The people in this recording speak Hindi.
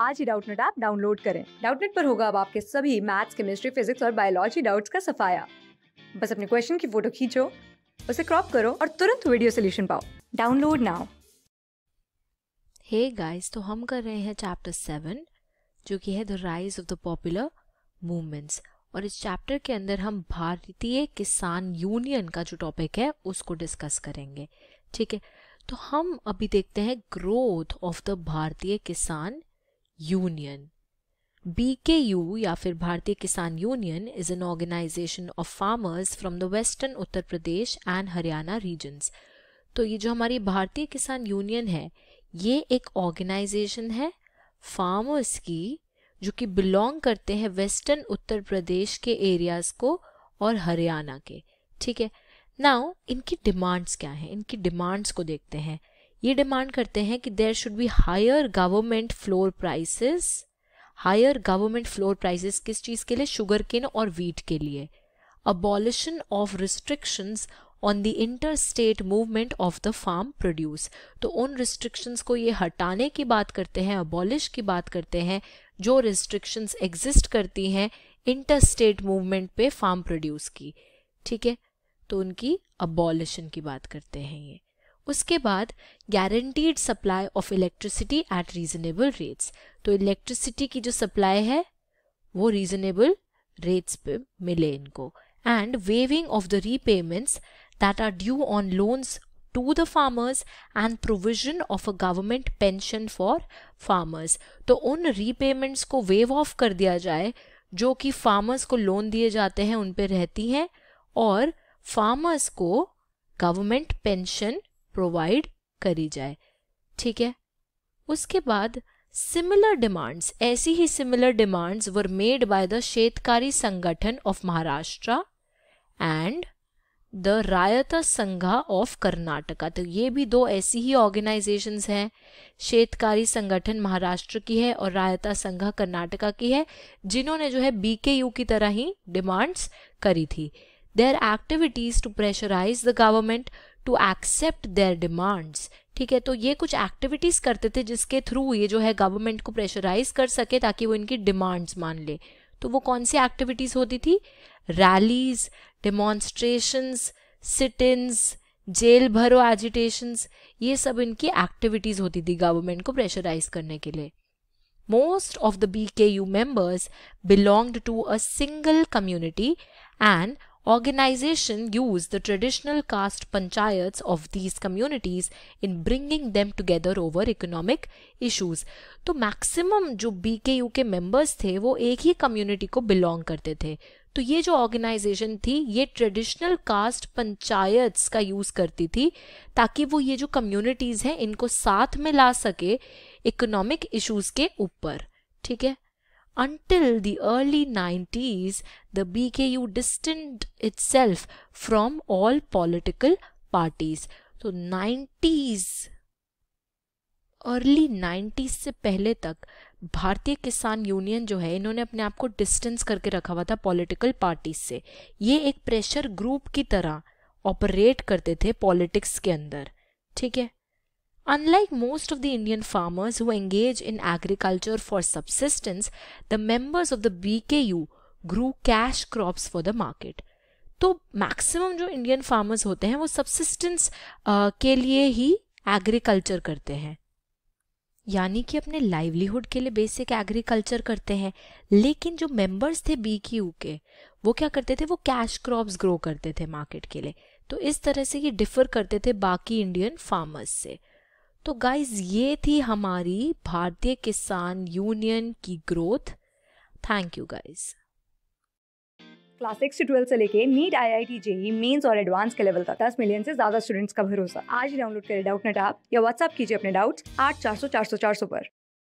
आज ही डाउटनेट ऐप डाउनलोड करें डाउटनेट पर होगा अब आपके सभी मैथ्स केमिस्ट्री फिजिक्स और बायोलॉजी डाउट्स का सफाया बस अपने क्वेश्चन की फोटो खींचो उसे क्रॉप करो और तुरंत वीडियो सोल्यूशन पाओ डाउनलोड नाउ हे गाइस तो हम कर रहे हैं चैप्टर सेवन जो कि है the rise of the popular movements और इस चैप्टर के अंदर हम भारतीय किसान यूनियन का जो टॉपिक है उसको डिस्कस करेंगे ठीक है तो हम अभी देखते हैं ग्रोथ ऑफ द भारतीय किसान यूनियन यू या फिर Bharatiya Kisan Union is an organisation of farmers from the western Uttar Pradesh and Haryana regions तो ये जो हमारी भारतीय किसान यूनियन है ये एक ऑर्गेनाइजेशन है फार्मर्स की जो कि बिलोंग करते हैं वेस्टर्न उत्तर प्रदेश के एरियाज को और हरियाणा के ठीक है नाउ इनकी डिमांड्स क्या हैं इनकी डिमांड्स को देखते हैं ये डिमांड करते हैं कि there should be higher government floor prices higher government floor prices किस चीज़ के लिए शुगर केन और वीट के लिए abolition of restrictions on the inter state movement of the farm produce तो उन रिस्ट्रिक्शंस को ये हटाने की बात करते हैं अबॉलिश की बात करते हैं जो रिस्ट्रिक्शंस एग्जिस्ट करती हैं इंटर स्टेट मूवमेंट पे फार्म प्रोड्यूस की ठीक है तो उनकी अबॉलिशन की बात करते हैं ये उसके बाद guaranteed supply of electricity at reasonable rates तो इलेक्ट्रिसिटी की जो सप्लाई है वो रीजनेबल रेट्स पे मिले इनको and waiving of the repayments that are due on loans to the farmers and provision of a government pension for farmers तो उन रीपेमेंट्स को वेव ऑफ कर दिया जाए जो कि फार्मर्स को लोन दिए जाते हैं उन पर रहती हैं और फार्मर्स को गवर्नमेंट पेंशन प्रोवाइड करी जाए ठीक है उसके बाद सिमिलर डिमांड्स ऐसी ही similar demands were made by the Shetkari Sanghatana of Maharashtra and the Raitha Sangha of Karnataka तो ये भी दो ऐसी ही ऑर्गेनाइजेशंस हैं शेतकारी संगठन महाराष्ट्र की है और रायता संघा कर्नाटका की है जिन्होंने जो है बीकेयू की तरह ही डिमांड्स करी थी their activities to pressurize the government to accept their demands ठीक है तो ये कुछ एक्टिविटीज करते थे जिसके थ्रू ये जो है गवर्नमेंट को प्रेशराइज कर सके ताकि वो इनकी डिमांड्स मान ले तो वो कौन सी एक्टिविटीज होती थी रैलीज डेमॉन्स्ट्रेशंस सिटिन्स जेल भरो एजिटेशंस ये सब इनकी एक्टिविटीज होती थी गवर्नमेंट को प्रेशराइज करने के लिए most of the BKU members belonged to a single community and Organization use the traditional caste panchayats of these communities in bringing them together over economic issues. तो maximum जो BKU के members थे वो एक ही community को belong करते थे तो ये जो ऑर्गेनाइजेशन थी ये ट्रेडिशनल कास्ट पंचायत्स का यूज़ करती थी ताकि वो ये जो कम्युनिटीज़ हैं इनको साथ में ला सके इकोनॉमिक इश्यूज़ के ऊपर ठीक है until the early 90s, the BKU distanced itself from all political parties. तो 90s अर्ली 90s से पहले तक भारतीय किसान यूनियन जो है इन्होंने अपने आप को डिस्टेंस करके रखा हुआ था पॉलिटिकल पार्टीज से ये एक प्रेशर ग्रुप की तरह ऑपरेट करते थे पॉलिटिक्स के अंदर ठीक है Unlike most of the Indian farmers who engage in agriculture for subsistence, the members of the BKU grew cash crops for the market. तो मैक्सिमम जो इंडियन फार्मर्स होते हैं वो सब्सिस्टेंस के लिए ही एग्रीकल्चर करते हैं यानी कि अपने लाइवलीहुड के लिए बेसिक एग्रीकल्चर करते हैं लेकिन जो मेंबर्स थे बी यू के वो क्या करते थे वो कैश क्रॉप्स ग्रो करते थे मार्केट के लिए तो इस तरह से ये डिफर करते थे बाकी इंडियन फार्मर्स से तो गाइज ये थी हमारी भारतीय किसान यूनियन की growth thank you guys class six से ट्वेल्व से लेके NEET I I T JEE mains और एडवांस के लेवल तक दस मिलियन से ज्यादा स्टूडेंट्स का भरोसा आज डाउनलोड करें डाउट नेट या व्हाट्सअप कीजिए अपने डाउट्स आठ चार सौ चार सौ चार सौ पर